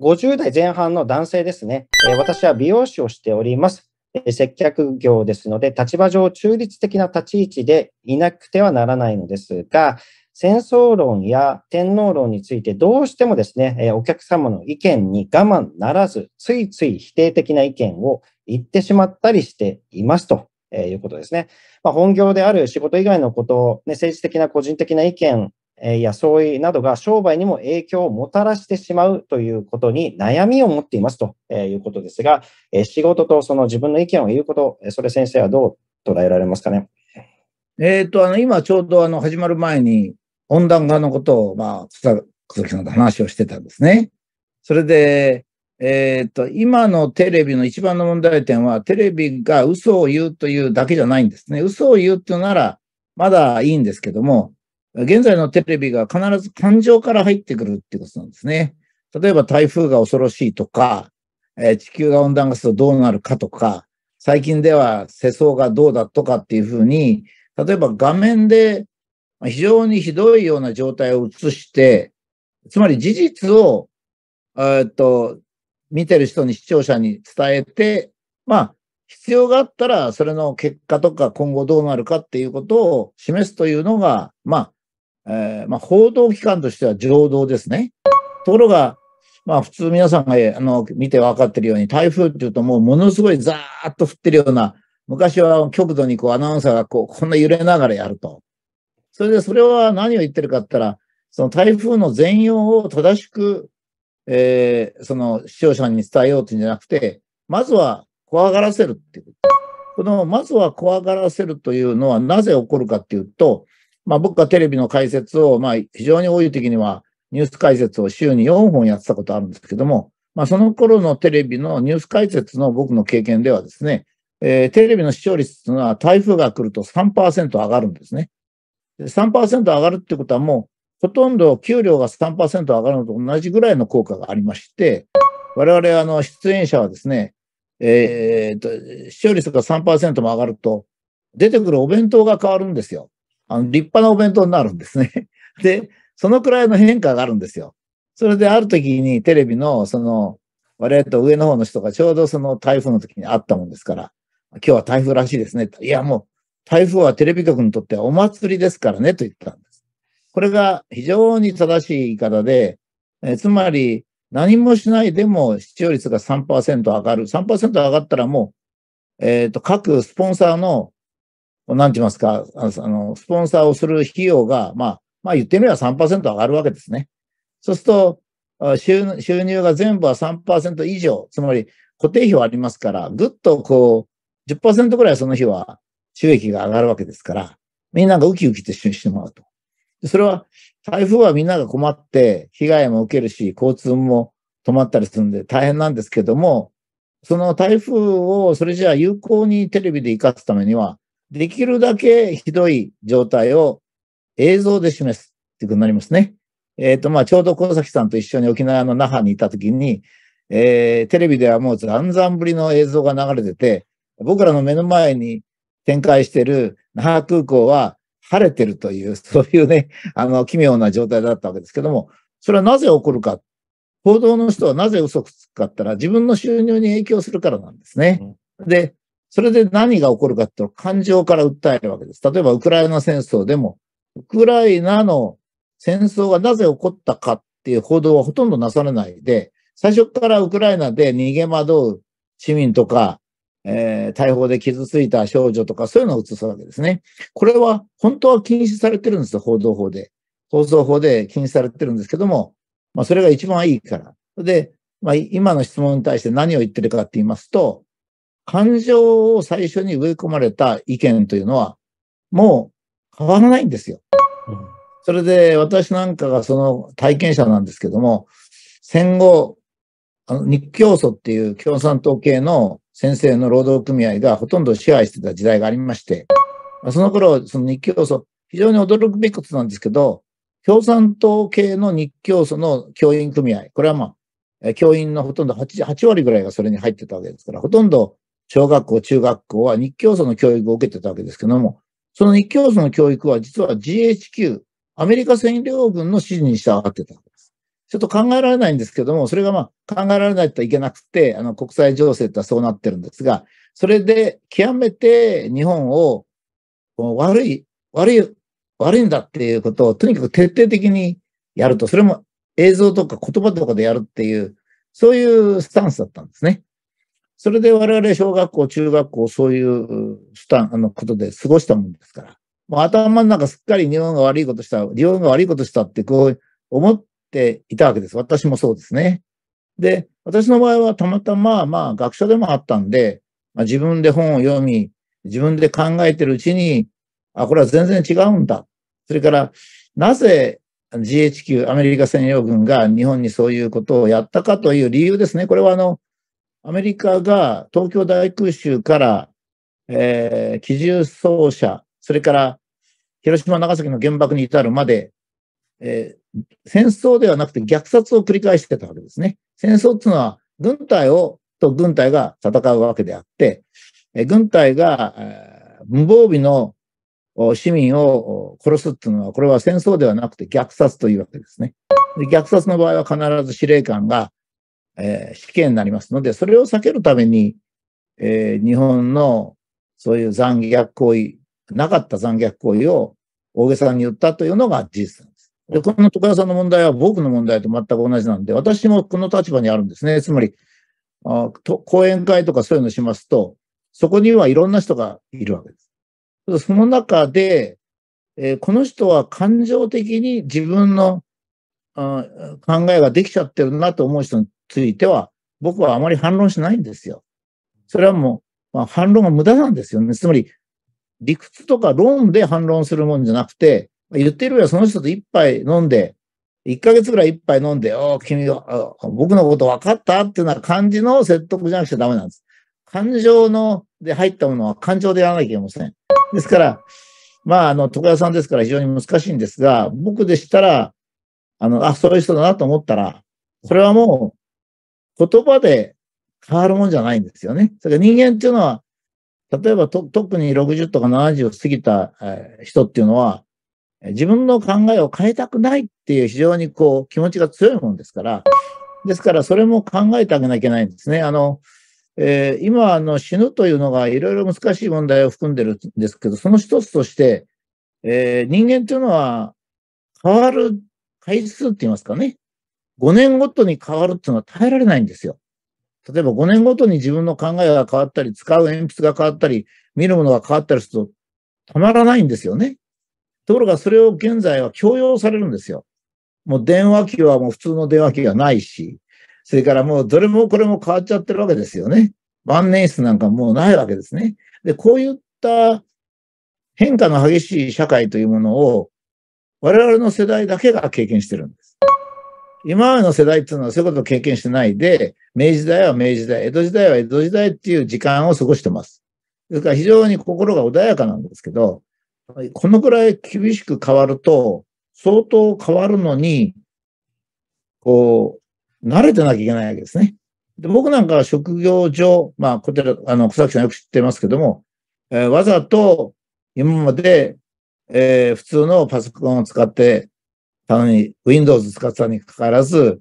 50代前半の男性ですね。え私は美容師をしております。接客業ですので、立場上中立的な立ち位置でいなくてはならないのですが、戦争論や天皇論についてどうしてもですね、えお客様の意見に我慢ならず、ついつい否定的な意見を言ってしまったりしていますと。えいうことですね。まあ、本業である仕事以外のことを、ね、政治的な個人的な意見や相違などが商売にも影響をもたらしてしまうということに悩みを持っていますということですが、仕事とその自分の意見を言うこと、それ先生はどう捉えられますかね。えっ、ー、と、あの、今ちょうどあの、始まる前に温暖化のことを、まあ、草木さんと話をしてたんですね。それで、えー、と、今のテレビの一番の問題点は、テレビが嘘を言うというだけじゃないんですね。嘘を言うっていうなら、まだいいんですけども、現在のテレビが必ず感情から入ってくるってことなんですね。例えば台風が恐ろしいとか、えー、地球が温暖化するとどうなるかとか、最近では世相がどうだとかっていうふうに、例えば画面で非常にひどいような状態を映して、つまり事実を、えっと、見てる人に視聴者に伝えて、まあ、必要があったら、それの結果とか今後どうなるかっていうことを示すというのが、まあ、えー、まあ、報道機関としては情道ですね。ところが、まあ普通皆さんがあの見て分かってるように台風っていうともうものすごいザーッと降ってるような昔は極度にこうアナウンサーがこうこんな揺れながらやると。それでそれは何を言ってるかって言ったらその台風の全容を正しく、えー、その視聴者に伝えようというんじゃなくてまずは怖がらせるっていう。このまずは怖がらせるというのはなぜ起こるかっていうとまあ、僕がテレビの解説を、まあ、非常に多い時には、ニュース解説を週に4本やってたことあるんですけども、まあ、その頃のテレビのニュース解説の僕の経験ではですね、えー、テレビの視聴率というのは台風が来ると3%上がるんですね。3%上がるってことはもう、ほとんど給料が3%上がるのと同じぐらいの効果がありまして、我々、あの、出演者はですね、えー、と、視聴率が3%も上がると、出てくるお弁当が変わるんですよ。あの、立派なお弁当になるんですね。で、そのくらいの変化があるんですよ。それである時にテレビの、その、我々と上の方の人がちょうどその台風の時にあったもんですから、今日は台風らしいですね。いや、もう台風はテレビ局にとってはお祭りですからねと言ったんです。これが非常に正しい言い方で、えつまり何もしないでも視聴率が3%上がる。3%上がったらもう、えっ、ー、と、各スポンサーのなんて言いますか、あの、スポンサーをする費用が、まあ、まあ言ってみれば3%上がるわけですね。そうすると、収収入が全部は3%以上、つまり固定費はありますから、ぐっとこう、10%ぐらいその日は収益が上がるわけですから、みんながウキウキとしてもらうと。それは、台風はみんなが困って、被害も受けるし、交通も止まったりするんで大変なんですけども、その台風をそれじゃあ有効にテレビで活かすためには、できるだけひどい状態を映像で示すっていうことになりますね。えっ、ー、と、まあ、ちょうど小崎さんと一緒に沖縄の那覇にいたときに、えー、テレビではもう暗算ぶりの映像が流れてて、僕らの目の前に展開してる那覇空港は晴れてるという、そういうね、あの、奇妙な状態だったわけですけども、それはなぜ起こるか。報道の人はなぜ嘘くつくかったら、自分の収入に影響するからなんですね。で、それで何が起こるかっていうと、感情から訴えるわけです。例えば、ウクライナ戦争でも、ウクライナの戦争がなぜ起こったかっていう報道はほとんどなされないで、最初からウクライナで逃げ惑う市民とか、えー、大砲で傷ついた少女とか、そういうのを映すわけですね。これは本当は禁止されてるんですよ、報道法で。放送法で禁止されてるんですけども、まあそれが一番いいから。で、まあ今の質問に対して何を言ってるかって言いますと、感情を最初に植え込まれた意見というのは、もう変わらないんですよ。それで私なんかがその体験者なんですけども、戦後、あの日教祖っていう共産党系の先生の労働組合がほとんど支配してた時代がありまして、その頃、その日教祖、非常に驚くべきことなんですけど、共産党系の日教祖の教員組合、これはまあ、教員のほとんど 8, 8割ぐらいがそれに入ってたわけですから、ほとんど小学校、中学校は日教祖の教育を受けてたわけですけども、その日教祖の教育は実は GHQ、アメリカ占領軍の指示に従ってたわけです。ちょっと考えられないんですけども、それがまあ考えられないといけなくて、あの国際情勢ってそうなってるんですが、それで極めて日本を悪い、悪い、悪いんだっていうことをとにかく徹底的にやると、それも映像とか言葉とかでやるっていう、そういうスタンスだったんですね。それで我々小学校、中学校、そういうスタン、あのことで過ごしたもんですから。もう頭の中すっかり日本が悪いことした、日本が悪いことしたってこう思っていたわけです。私もそうですね。で、私の場合はたまたま、まあ学者でもあったんで、まあ、自分で本を読み、自分で考えてるうちに、あ、これは全然違うんだ。それから、なぜ GHQ、アメリカ占領軍が日本にそういうことをやったかという理由ですね。これはあの、アメリカが東京大空襲から、えー、機銃奏者、それから広島、長崎の原爆に至るまで、えー、戦争ではなくて虐殺を繰り返してたわけですね。戦争っていうのは軍隊を、と軍隊が戦うわけであって、えー、軍隊が、えー、無防備の市民を殺すっていうのは、これは戦争ではなくて虐殺というわけですね。で虐殺の場合は必ず司令官がえー、死刑になりますので、それを避けるために、えー、日本のそういう残虐行為、なかった残虐行為を大げさに言ったというのが事実なんです。で、この徳屋さんの問題は僕の問題と全く同じなんで、私もこの立場にあるんですね。つまり、あと講演会とかそういうのしますと、そこにはいろんな人がいるわけです。その中で、えー、この人は感情的に自分の考えができちゃってるなと思う人については、僕はあまり反論しないんですよ。それはもう、まあ、反論が無駄なんですよね。つまり、理屈とか論で反論するもんじゃなくて、言ってるよりはその人と一杯飲んで、一ヶ月ぐらい一杯飲んで、お君は、僕のこと分かったっていうのは感じの説得じゃなくちゃダメなんです。感情の、で入ったものは感情でやらなきゃいけません。ですから、まあ、あの、床屋さんですから非常に難しいんですが、僕でしたら、あの、あ、そういう人だなと思ったら、これはもう、言葉で変わるもんじゃないんですよね。それから人間っていうのは、例えばと特に60とか70を過ぎた人っていうのは、自分の考えを変えたくないっていう非常にこう気持ちが強いもんですから、ですからそれも考えてあげなきゃいけないんですね。あの、えー、今あの死ぬというのがいろいろ難しい問題を含んでるんですけど、その一つとして、えー、人間というのは変わる回数って言いますかね。5年ごとに変わるっていうのは耐えられないんですよ。例えば5年ごとに自分の考えが変わったり、使う鉛筆が変わったり、見るものが変わったりすると、たまらないんですよね。ところがそれを現在は強要されるんですよ。もう電話機はもう普通の電話機がないし、それからもうどれもこれも変わっちゃってるわけですよね。万年筆なんかもうないわけですね。で、こういった変化の激しい社会というものを我々の世代だけが経験してるんです。今までの世代っていうのはそういうことを経験してないで、明治時代は明治時代、江戸時代は江戸時代っていう時間を過ごしてます。ですから非常に心が穏やかなんですけど、このくらい厳しく変わると、相当変わるのに、こう、慣れてなきゃいけないわけですね。で僕なんかは職業上、まあ、こちら、あの、草木さんよく知ってますけども、えー、わざと今まで、えー、普通のパソコンを使ってたのに Windows 使ってたにかかわらず、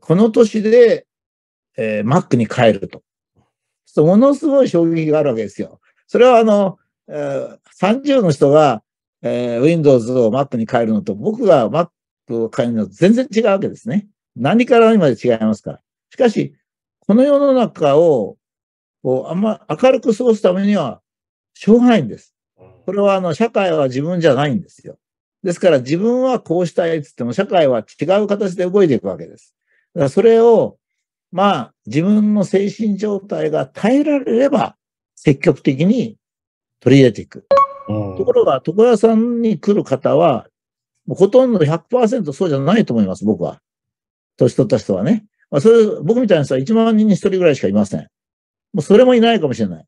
この年で、えー、Mac に変えると。そものすごい衝撃があるわけですよ。それはあの、えー、30の人が、えー、Windows を Mac に変えるのと、僕が Mac を変えるのと全然違うわけですね。何から何まで違いますから。しかし、この世の中を、こう、あんま明るく過ごすためには、しょうがないんです。これはあの、社会は自分じゃないんですよ。ですから自分はこうしたいって言っても社会は違う形で動いていくわけです。だからそれを、まあ自分の精神状態が耐えられれば積極的に取り入れていく。うん、ところが、床屋さんに来る方は、もうほとんど100%そうじゃないと思います、僕は。年取った人はね。まあ、それ、僕みたいな人は1万人に1人ぐらいしかいません。もうそれもいないかもしれない。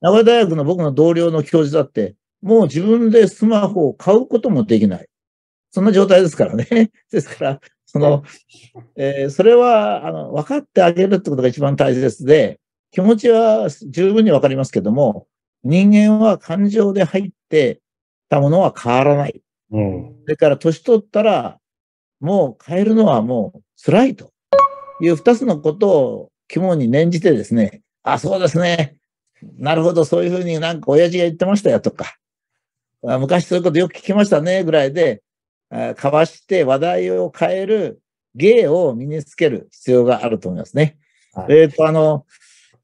名古屋大学の僕の同僚の教授だって、もう自分でスマホを買うこともできない。そんな状態ですからね。ですから、その、えー、それは、あの、分かってあげるってことが一番大切で、気持ちは十分にわかりますけども、人間は感情で入ってたものは変わらない。うん。それから、年取ったら、もう変えるのはもう辛いという二つのことを肝に念じてですね、あ、そうですね。なるほど、そういうふうになんか親父が言ってましたよとか、昔そういうことよく聞きましたね、ぐらいで、かわして話題を変える芸を身につける必要があると思いますね。はい、えっ、と、あの、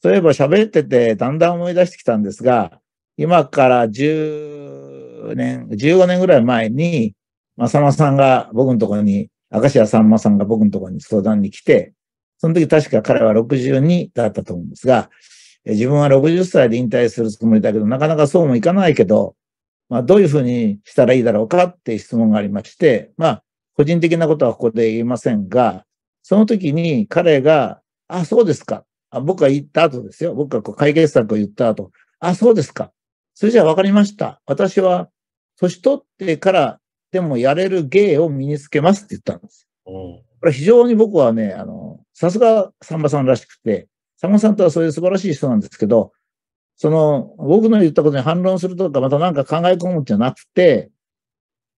そういえば喋っててだんだん思い出してきたんですが、今から10年、15年ぐらい前に、さまさんが僕のところに、明石家さんまさんが僕のところに相談に来て、その時確か彼は62だったと思うんですが、自分は60歳で引退するつもりだけど、なかなかそうもいかないけど、まあ、どういうふうにしたらいいだろうかって質問がありまして、まあ、個人的なことはここで言いませんが、その時に彼が、あ、そうですか。あ僕が言った後ですよ。僕がこう解決策を言った後、あ、そうですか。それじゃあ分かりました。私は、年取ってからでもやれる芸を身につけますって言ったんです。これ非常に僕はね、あの、さすがさんまさんらしくて、さんまさんとはそういう素晴らしい人なんですけど、その、僕の言ったことに反論するとか、また何か考え込むんじゃなくて、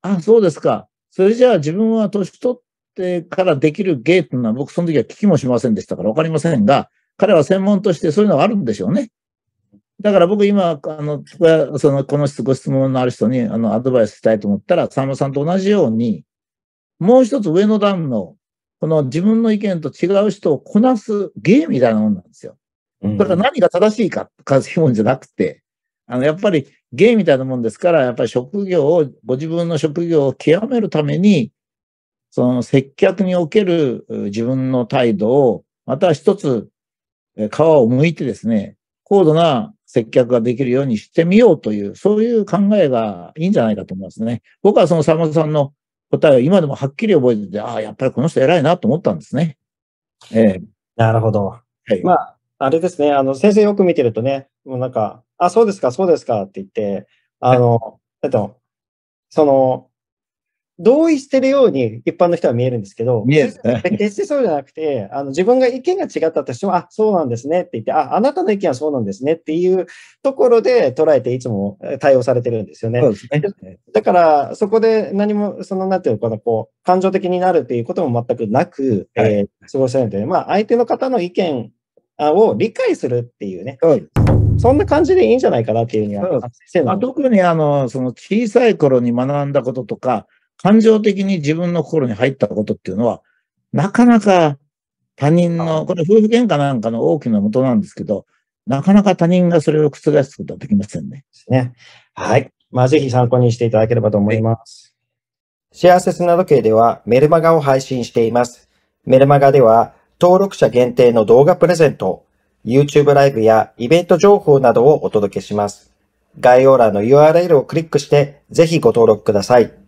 あ、そうですか。それじゃあ自分は年取ってからできる芸ていうのは僕その時は聞きもしませんでしたからわかりませんが、彼は専門としてそういうのがあるんでしょうね。だから僕今、あの、その、このご質問のある人に、あの、アドバイスしたいと思ったら、さんまさんと同じように、もう一つ上の段の、この自分の意見と違う人をこなす芸みたいなもんなんですよ。だから何が正しいか、数ひもんじゃなくて、あの、やっぱり芸みたいなもんですから、やっぱり職業を、ご自分の職業を極めるために、その接客における自分の態度を、また一つ皮を剥いてですね、高度な接客ができるようにしてみようという、そういう考えがいいんじゃないかと思いますね。僕はそのさまさんの答えを今でもはっきり覚えてて、ああ、やっぱりこの人偉いなと思ったんですね。ええなるほど。はい、まああれですね、あの、先生よく見てるとね、もうなんか、あ、そうですか、そうですかって言って、あの、えっと、その、同意してるように一般の人は見えるんですけど、見える、ね、決してそうじゃなくて、あの自分が意見が違ったとしても、あ、そうなんですねって言って、あ、あなたの意見はそうなんですねっていうところで捉えていつも対応されてるんですよね。ねだから、そこで何も、その、なんていうのかな、こう、感情的になるっていうことも全くなく、はい、えー、過ごせるので、まあ、相手の方の意見を理解するっていうね、うん、そんな感じでいいんじゃないかなっていうには、あ、特にあのその小さい頃に学んだこととか、感情的に自分の心に入ったことっていうのは、なかなか他人の、これ夫婦喧嘩なんかの大きな元なんですけど、なかなか他人がそれを覆すことはできませんね。ですね。はい。まあ、ぜひ参考にしていただければと思います。幸せ砂時計ではメルマガを配信しています。メルマガでは登録者限定の動画プレゼント、YouTube ライブやイベント情報などをお届けします。概要欄の URL をクリックして、ぜひご登録ください。